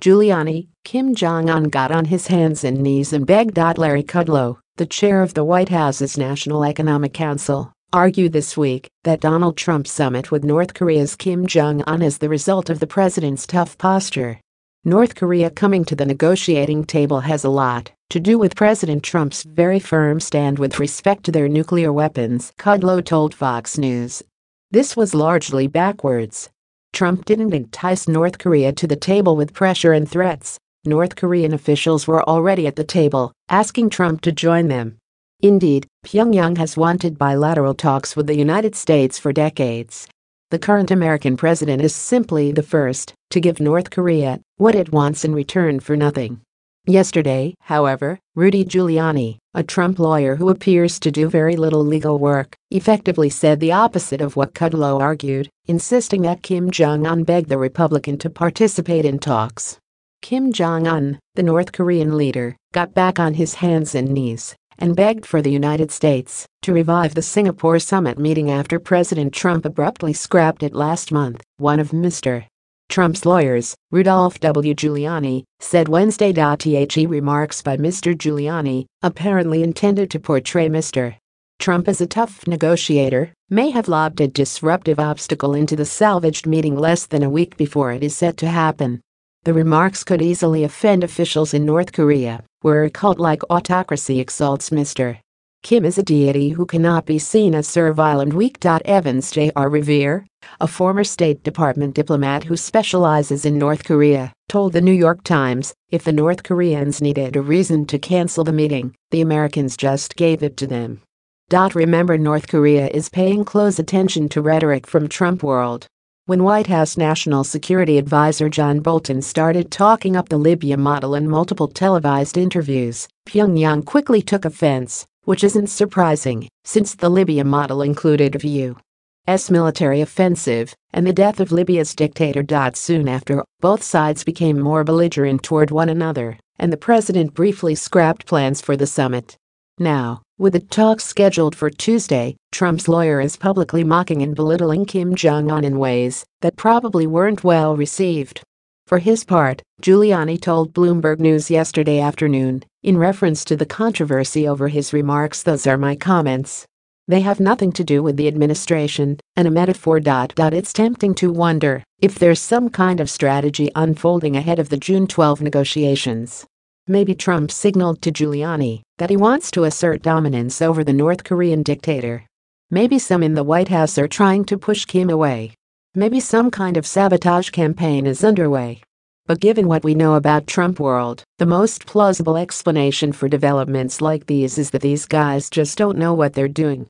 Giuliani, Kim Jong-un got on his hands and knees and begged Larry Kudlow, the chair of the White House's National Economic Council, argued this week that Donald Trump's summit with North Korea's Kim Jong-un is the result of the president's tough posture. North Korea coming to the negotiating table has a lot to do with President Trump's very firm stand with respect to their nuclear weapons, Kudlow told Fox News. This was largely backwards Trump didn't entice North Korea to the table with pressure and threats. North Korean officials were already at the table, asking Trump to join them. Indeed, Pyongyang has wanted bilateral talks with the United States for decades. The current American president is simply the first to give North Korea what it wants in return for nothing. Yesterday, however, Rudy Giuliani, a Trump lawyer who appears to do very little legal work, effectively said the opposite of what Kudlow argued, insisting that Kim Jong un begged the Republican to participate in talks. Kim Jong un, the North Korean leader, got back on his hands and knees and begged for the United States to revive the Singapore summit meeting after President Trump abruptly scrapped it last month, one of Mr. Trump's lawyers, Rudolph W. Giuliani, said Wednesday. The remarks by Mr. Giuliani, apparently intended to portray Mr. Trump as a tough negotiator, may have lobbed a disruptive obstacle into the salvaged meeting less than a week before it is set to happen. The remarks could easily offend officials in North Korea, where a cult like autocracy exalts Mr. Kim is a deity who cannot be seen as servile and weak. Evans J.R. Revere, a former State Department diplomat who specializes in North Korea, told the New York Times, if the North Koreans needed a reason to cancel the meeting, the Americans just gave it to them. Remember North Korea is paying close attention to rhetoric from Trump world. When White House National Security Advisor John Bolton started talking up the Libya model in multiple televised interviews, Pyongyang quickly took offense, which isn't surprising, since the Libya model included a view. S military offensive and the death of Libya's dictator. Soon after, both sides became more belligerent toward one another, and the president briefly scrapped plans for the summit. Now, with the talks scheduled for Tuesday, Trump's lawyer is publicly mocking and belittling Kim Jong un in ways that probably weren't well received. For his part, Giuliani told Bloomberg News yesterday afternoon, in reference to the controversy over his remarks, those are my comments. They have nothing to do with the administration, and a metaphor. It's tempting to wonder if there's some kind of strategy unfolding ahead of the June 12 negotiations. Maybe Trump signaled to Giuliani that he wants to assert dominance over the North Korean dictator. Maybe some in the White House are trying to push Kim away Maybe some kind of sabotage campaign is underway. But given what we know about Trump world, the most plausible explanation for developments like these is that these guys just don't know what they're doing.